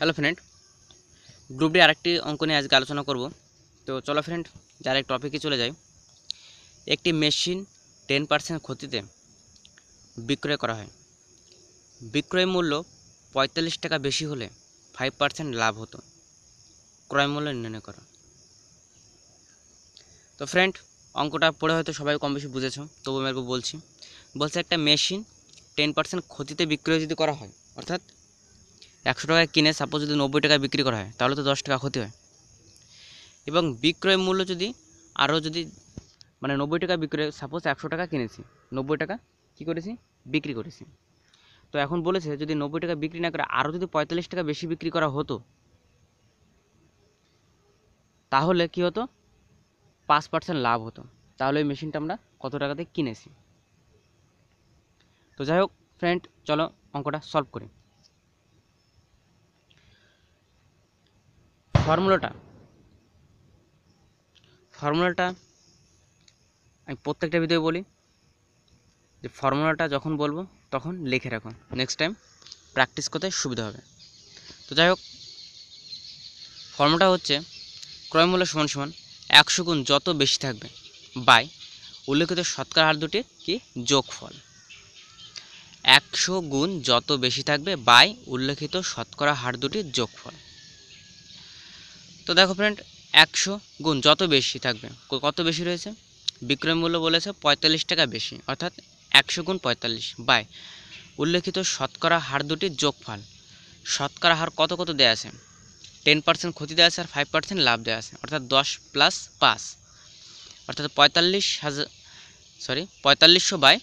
hello friend group D আরেকটি অঙ্ক নিয়ে আজকে আলোচনা করব তো চলো ফ্রেন্ড যার এক টপিকে চলে যাই একটি মেশিন টেন পার্সেন্ট ক্ষতিতে বিক্রয় করা হয় বিক্রয় মূল্য পঁয়তাল্লিশ টাকা বেশি হলে ফাইভ পার্সেন্ট লাভ হতো ক্রয় মূল্য নির্ণয় করা তো ফ্রেন্ড অঙ্কটা পড়ে হয়তো সবাই কম বেশি বুঝেছ তবু আমি বলছি বলছে একটা মেশিন টেন পার্সেন্ট ক্ষতিতে বিক্রয় যদি করা হয় অর্থাৎ একশো টাকায় কিনে সাপোজ যদি নব্বই টাকায় বিক্রি করা হয় তাহলে তো দশ টাকা ক্ষতি হয় এবং বিক্রয় মূল্য যদি আরও যদি মানে নব্বই টাকা বিক্রয় সাপোজ একশো টাকা কিনেছি নব্বই টাকা কি করেছি বিক্রি করেছি তো এখন বলেছে যদি নব্বই টাকা বিক্রি না করে আরও যদি পঁয়তাল্লিশ টাকা বেশি বিক্রি করা হতো তাহলে কি হতো পাঁচ পার্সেন্ট লাভ হতো তাহলে ওই মেশিনটা আমরা কত টাকাতে কিনেছি তো যাই হোক ফ্রেন্ড চলো অঙ্কটা সলভ করি ফর্মুলাটা ফর্মুলাটা আমি প্রত্যেকটা ভিডিও বলি যে ফর্মুলাটা যখন বলবো তখন লিখে রাখুন নেক্সট টাইম প্র্যাকটিস করতে সুবিধা হবে তো যাই হোক ফর্মুলাটা হচ্ছে ক্রয়মূল্য সমান সমান একশো গুণ যত বেশি থাকবে বাই উল্লেখিত শতকরা হার দুটির কি যোগফল একশো গুণ যত বেশি থাকবে বাই উল্লেখিত শতকরা হার দুটির যোগফল তো দেখো ফ্রেন্ড একশো গুণ যত বেশি থাকবে কত বেশি রয়েছে বিক্রয় মূল্য বলেছে পঁয়তাল্লিশ টাকা বেশি অর্থাৎ একশো গুণ পঁয়তাল্লিশ বাই উল্লেখিত শতকরা হার দুটির যোগফল শতকরা হার কত কত দেওয়া আছে টেন পার্সেন্ট ক্ষতি দেওয়া আছে আর ফাইভ পার্সেন্ট লাভ দেওয়া আছে অর্থাৎ দশ প্লাস পাঁচ অর্থাৎ পঁয়তাল্লিশ হাজার সরি পঁয়তাল্লিশশো বাই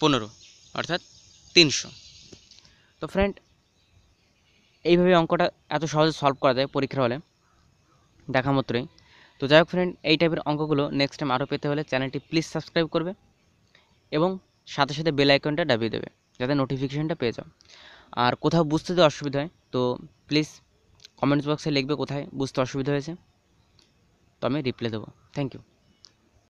পনেরো অর্থাৎ তিনশো তো ফ্রেন্ড এইভাবে অঙ্কটা এত সহজে সলভ করা যায় পরীক্ষার হলে দেখা মাত্রই তো যাই হোক ফ্রেন্ড এই টাইপের অঙ্কগুলো নেক্সট টাইম আরও পেতে হলে চ্যানেলটি প্লিজ সাবস্ক্রাইব করবে এবং সাথে সাথে বেল আইকনটা ডাবিয়ে দেবে যাতে নোটিফিকেশানটা পেয়ে যাও আর কোথাও বুঝতে তো অসুবিধা হয় তো প্লিজ কমেন্টস বক্সে লিখবে কোথায় বুঝতে অসুবিধা হয়েছে তো আমি রিপ্লাই দেবো থ্যাংক ইউ